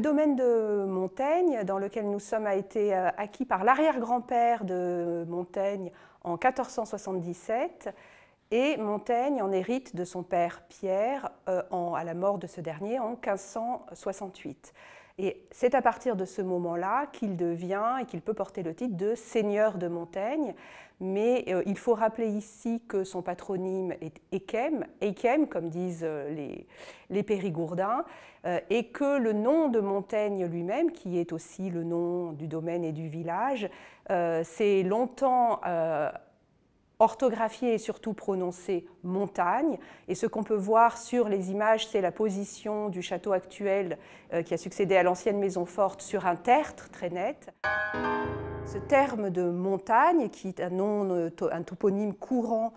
le domaine de Montaigne, dans lequel nous sommes, a été euh, acquis par l'arrière-grand-père de Montaigne en 1477. Et Montaigne en hérite de son père Pierre euh, à la mort de ce dernier en 1568. Et c'est à partir de ce moment-là qu'il devient et qu'il peut porter le titre de seigneur de Montaigne. Mais euh, il faut rappeler ici que son patronyme est Ekem, Ekem comme disent euh, les, Périgourdins, euh, et que le nom de Montaigne lui-même, qui est aussi le nom du domaine et du village, c'est longtemps orthographié et surtout prononcé « montagne. Et ce qu'on peut voir sur les images, c'est la position du château actuel euh, qui a succédé à l'ancienne maison forte sur un tertre très net. Ce terme de montagne, qui est un, nom, euh, un toponyme courant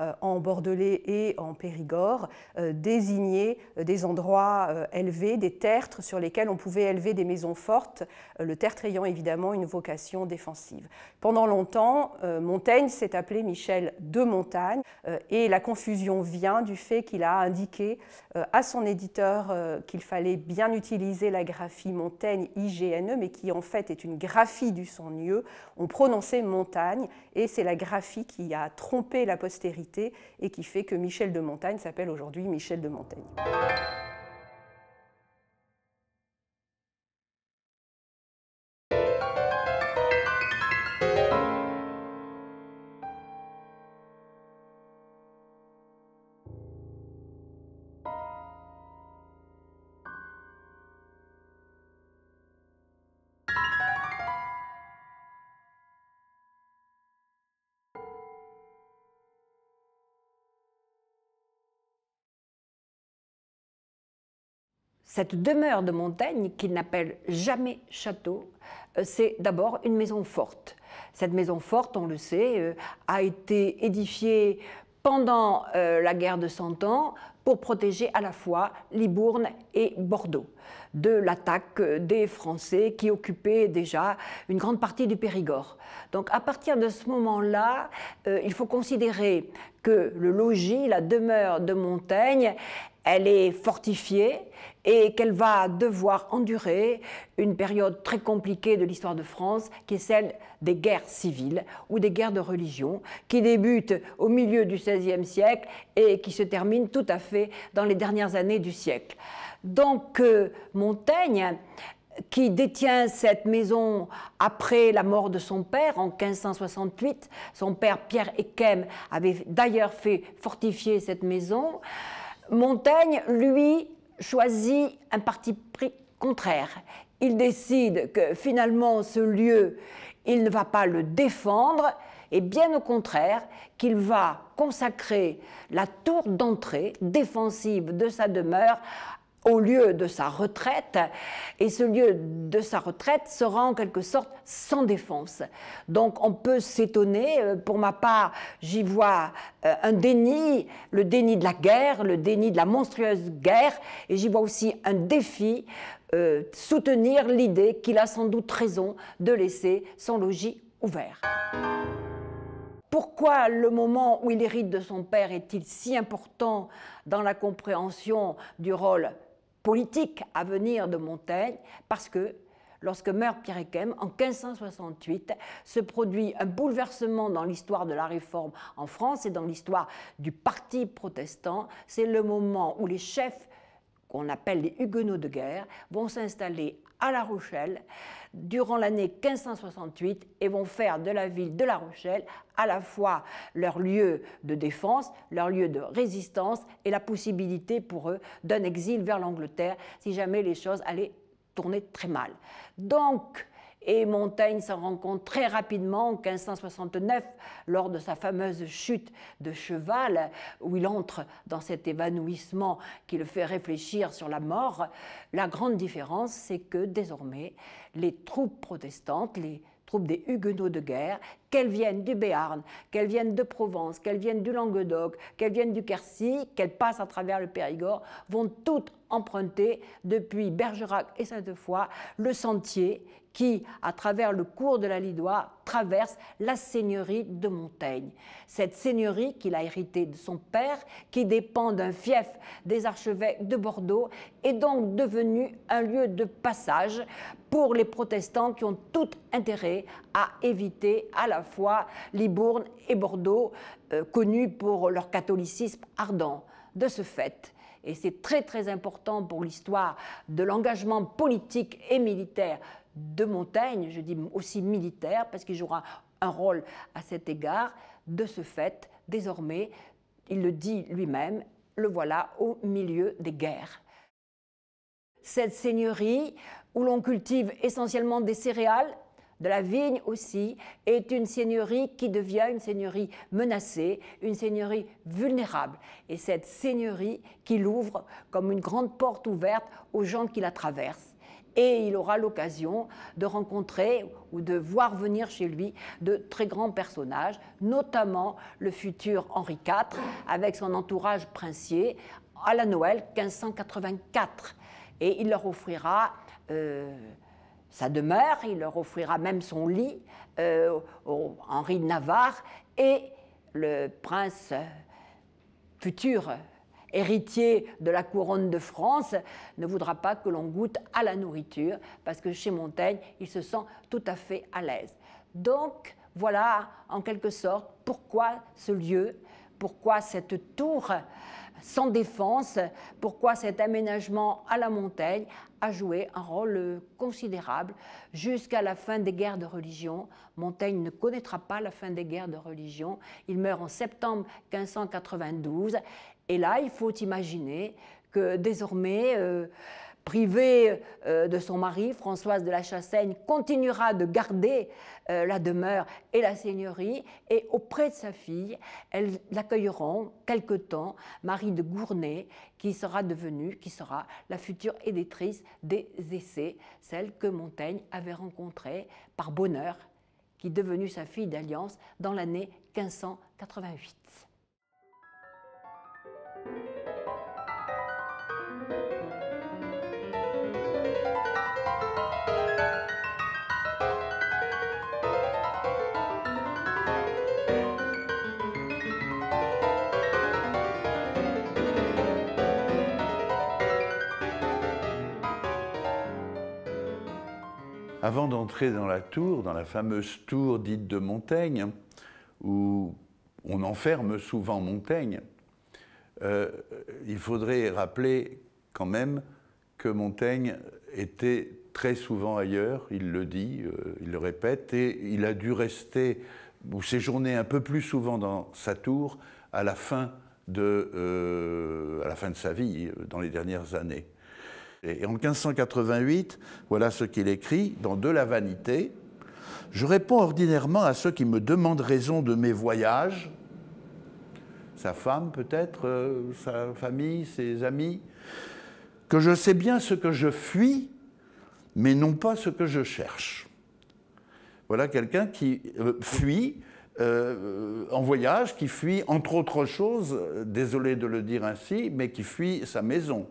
euh, en Bordelais et en Périgord euh, désigner euh, des endroits élevés, des tertres sur lesquels on pouvait élever des maisons fortes, le tertre ayant évidemment une vocation défensive. Pendant longtemps, Montaigne s'est appelé Michel de Montagne et la confusion vient du fait qu'il a indiqué à son éditeur qu'il fallait bien utiliser la graphie Montaigne IGNE, mais qui en fait est une graphie du son lieu. On prononçait Montagne et c'est la graphie qui a trompé la postérité et qui fait que Michel de Montaigne s'appelle aujourd'hui Michel de Montaigne. cette demeure de Montaigne, qu'il n'appelle jamais château, euh, c'est d'abord une maison forte. Cette maison forte, on le sait, euh, a été édifiée pendant euh, la guerre de Cent Ans pour protéger à la fois Libourne et Bordeaux de l'attaque des Français qui occupaient déjà une grande partie du Périgord. Donc à partir de ce moment-là, il faut considérer que le logis, la demeure de Montaigne, elle est fortifiée et qu'elle va devoir endurer une période très compliquée de l'histoire de France, qui est celle des guerres civiles ou des guerres de religion, qui débutent au milieu du XVIe siècle et qui se terminent tout à fait dans les dernières années du siècle. Donc euh, Montaigne, qui détient cette maison après la mort de son père en 1568, son père Pierre Équem avait d'ailleurs fait fortifier cette maison, Montaigne, lui, choisit un parti pris contraire. Il décide que finalement ce lieu, il ne va pas le défendre, et bien au contraire, qu'il va consacrer la tour d'entrée défensive de sa demeure au lieu de sa retraite, et ce lieu de sa retraite sera en quelque sorte sans défense. Donc on peut s'étonner, euh, pour ma part, j'y vois euh, un déni, le déni de la guerre, le déni de la monstrueuse guerre, et j'y vois aussi un défi euh, soutenir l'idée qu'il a sans doute raison de laisser son logis ouvert. Pourquoi le moment où il hérite de son père est-il si important dans la compréhension du rôle politique à venir de Montaigne, parce que lorsque meurt Pierre-Équem, en 1568, se produit un bouleversement dans l'histoire de la réforme en France et dans l'histoire du parti protestant. C'est le moment où les chefs qu'on appelle les Huguenots de guerre, vont s'installer à La Rochelle durant l'année 1568 et vont faire de la ville de La Rochelle à la fois leur lieu de défense, leur lieu de résistance et la possibilité pour eux d'un exil vers l'Angleterre si jamais les choses allaient tourner très mal. Donc, et Montaigne s'en rencontre très rapidement en 1569 lors de sa fameuse chute de cheval où il entre dans cet évanouissement qui le fait réfléchir sur la mort. La grande différence, c'est que désormais, les troupes protestantes, les troupes des huguenots de guerre qu'elles viennent du Béarn, qu'elles viennent de Provence, qu'elles viennent du Languedoc, qu'elles viennent du Quercy, qu'elles passent à travers le Périgord, vont toutes emprunter depuis Bergerac et Sainte-Foy le sentier qui, à travers le cours de la Lidoie, traverse la seigneurie de Montaigne. Cette seigneurie qu'il a héritée de son père, qui dépend d'un fief des archevêques de Bordeaux, est donc devenue un lieu de passage pour les protestants qui ont tout intérêt à éviter à la fois Libourne et Bordeaux, euh, connus pour leur catholicisme ardent. De ce fait, et c'est très très important pour l'histoire de l'engagement politique et militaire de Montaigne, je dis aussi militaire parce qu'il jouera un rôle à cet égard, de ce fait, désormais, il le dit lui-même, le voilà au milieu des guerres. Cette seigneurie, où l'on cultive essentiellement des céréales de la vigne aussi, est une seigneurie qui devient une seigneurie menacée, une seigneurie vulnérable. Et cette seigneurie qui l'ouvre comme une grande porte ouverte aux gens qui la traversent. Et il aura l'occasion de rencontrer ou de voir venir chez lui de très grands personnages, notamment le futur Henri IV avec son entourage princier à la Noël 1584. Et il leur offrira... Euh, sa demeure, il leur offrira même son lit, euh, Henri de Navarre, et le prince futur héritier de la couronne de France ne voudra pas que l'on goûte à la nourriture, parce que chez Montaigne, il se sent tout à fait à l'aise. Donc voilà, en quelque sorte, pourquoi ce lieu, pourquoi cette tour sans défense, pourquoi cet aménagement à la montagne a joué un rôle considérable jusqu'à la fin des guerres de religion. Montaigne ne connaîtra pas la fin des guerres de religion. Il meurt en septembre 1592. Et là, il faut imaginer que désormais... Euh, Privée euh, de son mari, Françoise de la Chassaigne continuera de garder euh, la demeure et la seigneurie, et auprès de sa fille, elles accueilleront quelque temps, Marie de Gournay, qui sera devenue, qui sera la future éditrice des Essais, celle que Montaigne avait rencontrée par bonheur, qui est devenue sa fille d'alliance dans l'année 1588. avant d'entrer dans la tour, dans la fameuse tour dite de Montaigne, où on enferme souvent Montaigne, euh, il faudrait rappeler quand même que Montaigne était très souvent ailleurs, il le dit, euh, il le répète, et il a dû rester ou séjourner un peu plus souvent dans sa tour à la fin de, euh, à la fin de sa vie, dans les dernières années. Et en 1588, voilà ce qu'il écrit dans De la vanité. Je réponds ordinairement à ceux qui me demandent raison de mes voyages, sa femme peut-être, euh, sa famille, ses amis, que je sais bien ce que je fuis, mais non pas ce que je cherche. Voilà quelqu'un qui euh, fuit euh, en voyage, qui fuit entre autres choses, désolé de le dire ainsi, mais qui fuit sa maison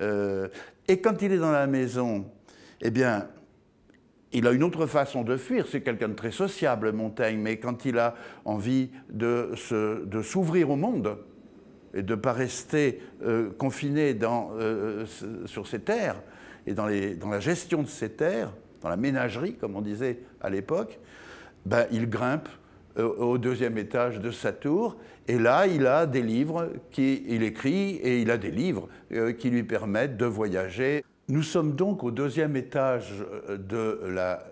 euh, et quand il est dans la maison, eh bien, il a une autre façon de fuir. C'est quelqu'un de très sociable, Montaigne, mais quand il a envie de s'ouvrir au monde et de ne pas rester euh, confiné dans, euh, sur ses terres et dans, les, dans, la gestion de ses terres, dans la ménagerie, comme on disait à l'époque, ben, il grimpe euh, au deuxième étage de sa tour. Et là, il a des livres qu'il écrit et il a des livres euh, qui lui permettent de voyager. Nous sommes donc au deuxième étage euh, de la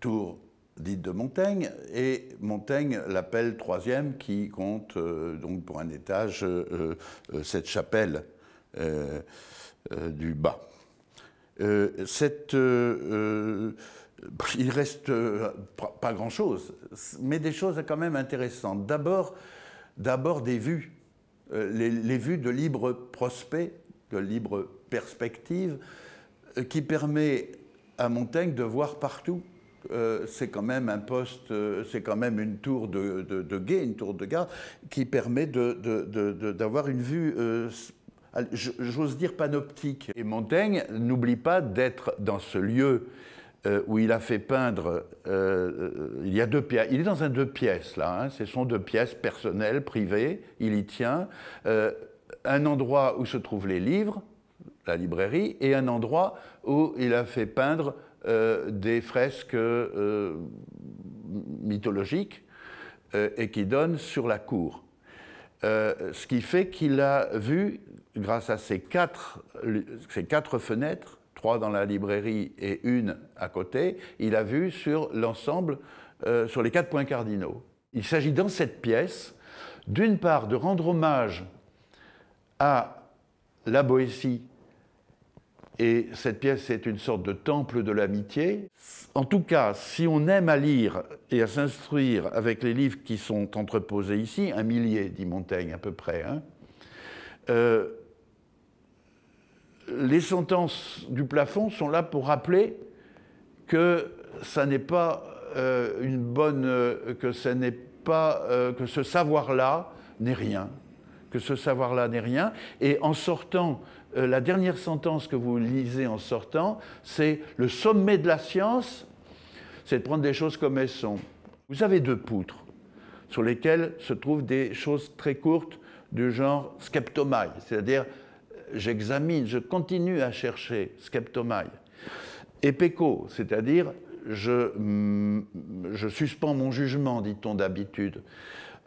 tour dite de Montaigne et Montaigne l'appelle troisième qui compte donc pour un étage cette chapelle du bas. cette il reste euh, pas grand-chose, mais des choses quand même intéressantes. D'abord, d'abord des vues, euh, les, vues de libre prospect, de libre perspective, euh, qui permet à Montaigne de voir partout. c'est quand même un poste, c'est quand même une tour de, guet, une tour de gare, qui permet d'avoir une vue j'ose dire panoptique. Et Montaigne n'oublie pas d'être dans ce lieu euh, où il a fait peindre, euh, euh, il a il est dans un deux pièces là, hein, ce sont deux pièces personnelles, privées, il y tient, un endroit où se trouvent les livres, la librairie, et un endroit où il a fait peindre des fresques mythologiques et qui donnent sur la cour. ce qui fait qu'il a vu, grâce à ces quatre, ces quatre fenêtres, trois dans la librairie et une à côté, il a vu sur l'ensemble, euh, sur les quatre points cardinaux. Il s'agit dans cette pièce, d'une part, de rendre hommage à la Boétie, et cette pièce est une sorte de temple de l'amitié. En tout cas, si on aime à lire et à s'instruire avec les livres qui sont entreposés ici, un millier, dit Montaigne à peu près, hein, euh, les sentences du plafond sont là pour rappeler que ça n'est pas euh, une bonne, euh, que ça n'est pas, euh, que ce savoir-là n'est rien, que ce savoir-là n'est rien. Et en sortant, la dernière sentence que vous lisez en sortant, c'est le sommet de la science, c'est de prendre des choses comme elles sont. Vous avez deux poutres sur lesquelles se trouvent des choses très courtes du genre skeptomai, c'est-à-dire j'examine, je continue à chercher sceptomai. Péco, c'est-à-dire mm, je, suspends mon jugement, dit-on d'habitude,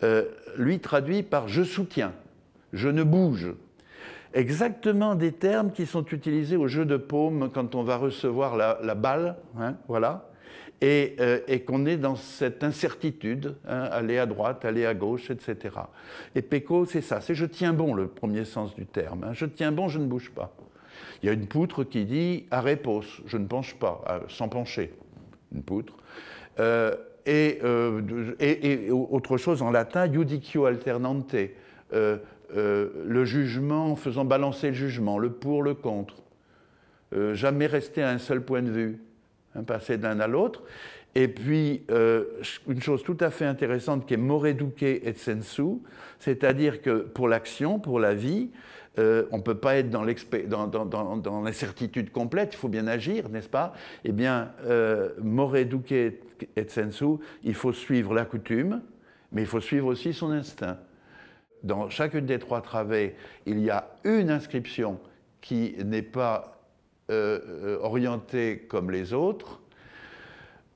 euh, lui traduit par je soutiens, je ne bouge. Exactement des termes qui sont utilisés au jeu de paume quand on va recevoir la, balle, hein, voilà, euh, et, qu'on est dans cette incertitude, hein, aller à droite, aller à gauche, etc. Et Peco c'est ça, c'est je tiens bon, le premier sens du terme. Hein. je tiens bon, je ne bouge pas. Il y a une poutre qui dit à repos, je ne penche pas, sans pencher, une poutre. Euh, euh, et, autre chose en latin, judicio alternante, le jugement, faisant balancer le jugement, le pour, le contre. jamais rester à un seul point de vue. Hein, passer d'un à l'autre. Et puis, euh, une chose tout à fait intéressante qui est moreduke et sensu, c'est-à-dire que pour l'action, pour la vie, euh, on ne peut pas être dans l'incertitude complète, il faut bien agir, n'est-ce pas Eh bien, euh, et, et sensu, il faut suivre la coutume, mais il faut suivre aussi son instinct. Dans chacune des trois travées, il y a une inscription qui n'est pas euh, euh, orientée comme les autres,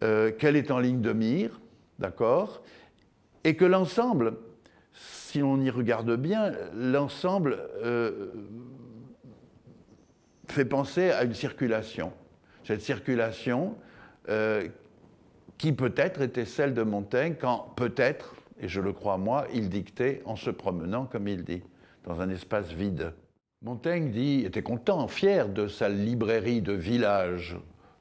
euh, qu'elle est en ligne de mire, d'accord, et que l'ensemble, si l'on y regarde bien, l'ensemble fait penser à une circulation. Cette circulation qui peut-être était celle de Montaigne quand peut-être, et je le crois moi, il dictait en se promenant, comme il dit, dans un espace vide. Montaigne dit, était content, fier de sa librairie de village.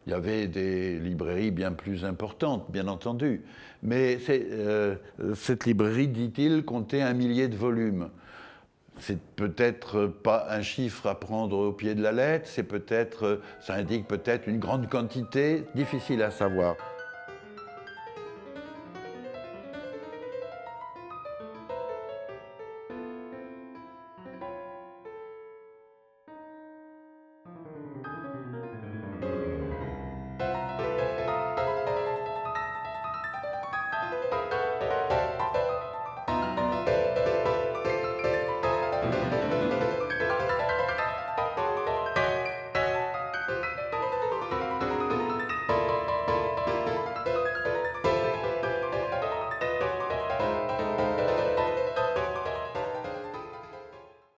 Il y avait des librairies bien plus importantes, bien entendu. Mais euh, cette librairie, dit-il, comptait un millier de volumes. C'est peut-être pas un chiffre à prendre au pied de la lettre, c'est peut-être, ça indique peut-être une grande quantité, difficile à savoir.